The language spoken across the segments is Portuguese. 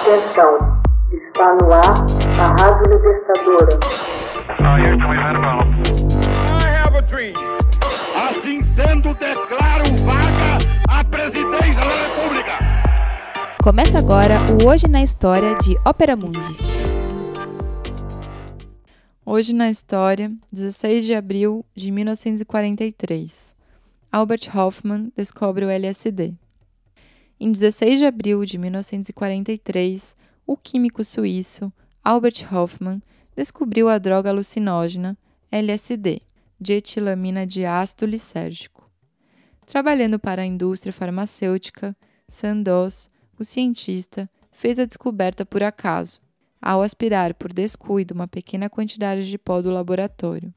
Atenção, está no ar a Rádio Libertadora. Assim sendo, declaro vaga a presidência da República. Começa agora o Hoje na História de Ópera Mundi. Hoje na história, 16 de abril de 1943, Albert Hoffman descobre o LSD. Em 16 de abril de 1943, o químico suíço Albert Hoffman descobriu a droga alucinógena LSD, dietilamina de ácido lisérgico. Trabalhando para a indústria farmacêutica, Sandoz, o cientista, fez a descoberta por acaso, ao aspirar por descuido uma pequena quantidade de pó do laboratório.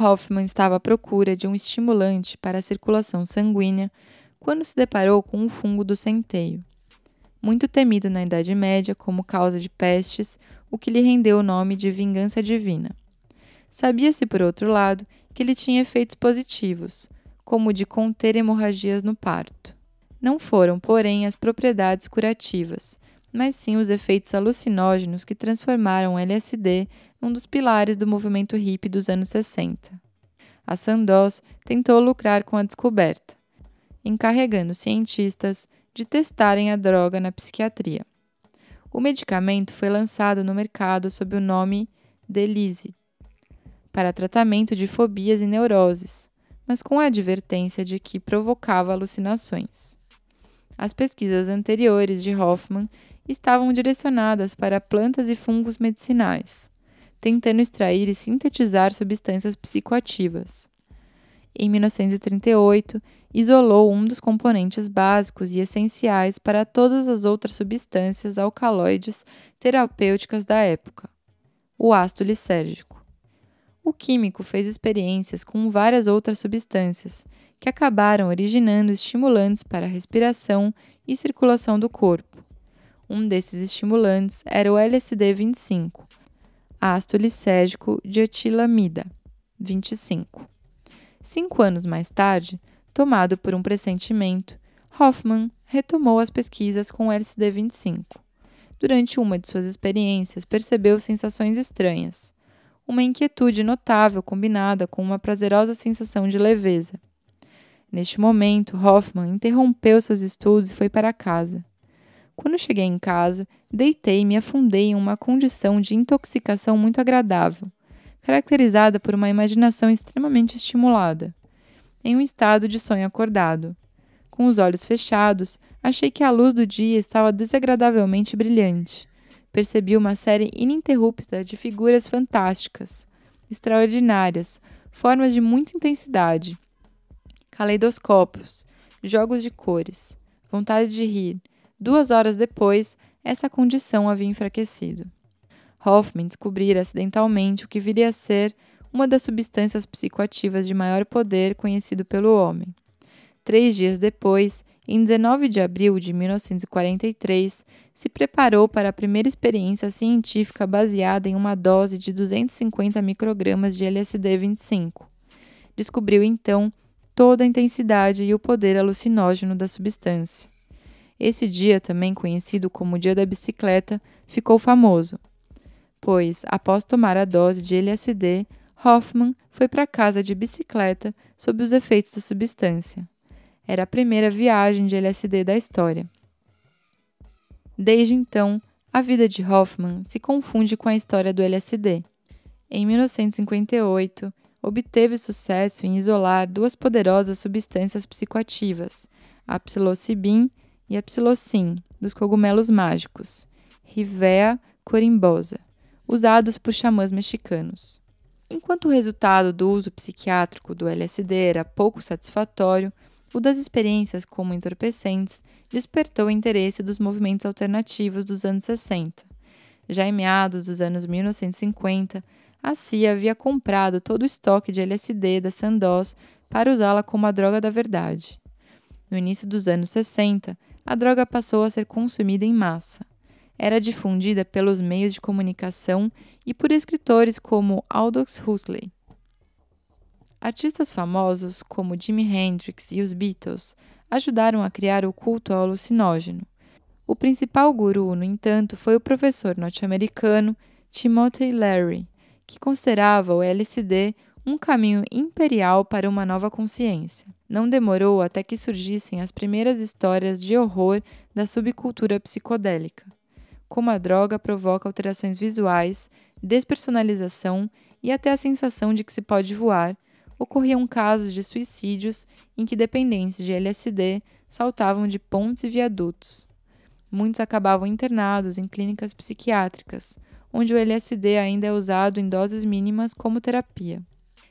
Hoffman estava à procura de um estimulante para a circulação sanguínea quando se deparou com o fungo do centeio. Muito temido na Idade Média como causa de pestes, o que lhe rendeu o nome de vingança divina. Sabia-se, por outro lado, que ele tinha efeitos positivos, como o de conter hemorragias no parto. Não foram, porém, as propriedades curativas, mas sim os efeitos alucinógenos que transformaram o LSD num dos pilares do movimento hippie dos anos 60. A Sandoz tentou lucrar com a descoberta, encarregando cientistas de testarem a droga na psiquiatria. O medicamento foi lançado no mercado sob o nome Delize para tratamento de fobias e neuroses, mas com a advertência de que provocava alucinações. As pesquisas anteriores de Hoffman estavam direcionadas para plantas e fungos medicinais, tentando extrair e sintetizar substâncias psicoativas em 1938, isolou um dos componentes básicos e essenciais para todas as outras substâncias alcaloides terapêuticas da época, o ácido lisérgico. O químico fez experiências com várias outras substâncias, que acabaram originando estimulantes para a respiração e circulação do corpo. Um desses estimulantes era o LSD-25, ácido lisérgico dietilamida 25. Cinco anos mais tarde, tomado por um pressentimento, Hoffman retomou as pesquisas com o lcd 25 Durante uma de suas experiências, percebeu sensações estranhas. Uma inquietude notável combinada com uma prazerosa sensação de leveza. Neste momento, Hoffman interrompeu seus estudos e foi para casa. Quando cheguei em casa, deitei e me afundei em uma condição de intoxicação muito agradável caracterizada por uma imaginação extremamente estimulada, em um estado de sonho acordado. Com os olhos fechados, achei que a luz do dia estava desagradavelmente brilhante. Percebi uma série ininterrupta de figuras fantásticas, extraordinárias, formas de muita intensidade, caleidoscópios, jogos de cores, vontade de rir. Duas horas depois, essa condição havia enfraquecido. Hoffman descobriu acidentalmente o que viria a ser uma das substâncias psicoativas de maior poder conhecido pelo homem. Três dias depois, em 19 de abril de 1943, se preparou para a primeira experiência científica baseada em uma dose de 250 microgramas de LSD-25. Descobriu então toda a intensidade e o poder alucinógeno da substância. Esse dia, também conhecido como Dia da Bicicleta, ficou famoso pois, após tomar a dose de LSD, Hoffman foi para casa de bicicleta sob os efeitos da substância. Era a primeira viagem de LSD da história. Desde então, a vida de Hoffman se confunde com a história do LSD. Em 1958, obteve sucesso em isolar duas poderosas substâncias psicoativas, a psilocibin e a psilocin, dos cogumelos mágicos, Rivea corimbosa usados por xamãs mexicanos. Enquanto o resultado do uso psiquiátrico do LSD era pouco satisfatório, o das experiências como entorpecentes despertou o interesse dos movimentos alternativos dos anos 60. Já em meados dos anos 1950, a CIA havia comprado todo o estoque de LSD da Sandoz para usá-la como a droga da verdade. No início dos anos 60, a droga passou a ser consumida em massa era difundida pelos meios de comunicação e por escritores como Aldous Huxley. Artistas famosos como Jimi Hendrix e os Beatles ajudaram a criar o culto ao alucinógeno. O principal guru, no entanto, foi o professor norte-americano Timothy Leary, que considerava o LSD um caminho imperial para uma nova consciência. Não demorou até que surgissem as primeiras histórias de horror da subcultura psicodélica como a droga provoca alterações visuais, despersonalização e até a sensação de que se pode voar, ocorriam casos de suicídios em que dependentes de LSD saltavam de pontes e viadutos. Muitos acabavam internados em clínicas psiquiátricas, onde o LSD ainda é usado em doses mínimas como terapia.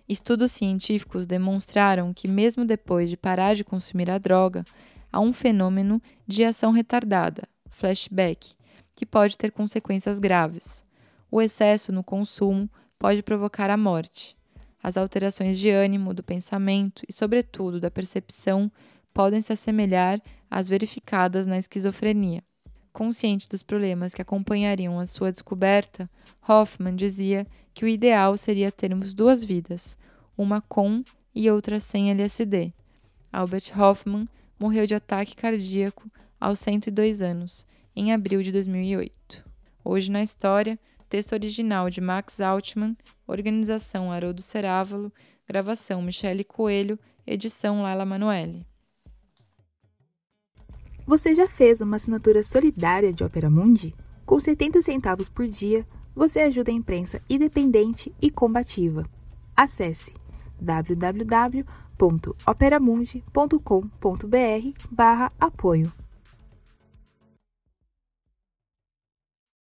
Estudos científicos demonstraram que, mesmo depois de parar de consumir a droga, há um fenômeno de ação retardada, flashback, que pode ter consequências graves. O excesso no consumo pode provocar a morte. As alterações de ânimo, do pensamento e, sobretudo, da percepção podem se assemelhar às verificadas na esquizofrenia. Consciente dos problemas que acompanhariam a sua descoberta, Hoffman dizia que o ideal seria termos duas vidas, uma com e outra sem LSD. Albert Hoffman morreu de ataque cardíaco aos 102 anos em abril de 2008. Hoje na história, texto original de Max Altman, organização Haroldo Cerávalo, gravação Michele Coelho, edição Laila Manoeli. Você já fez uma assinatura solidária de Opera Mundi? Com 70 centavos por dia, você ajuda a imprensa independente e combativa. Acesse www.operamundi.com.br/apoio.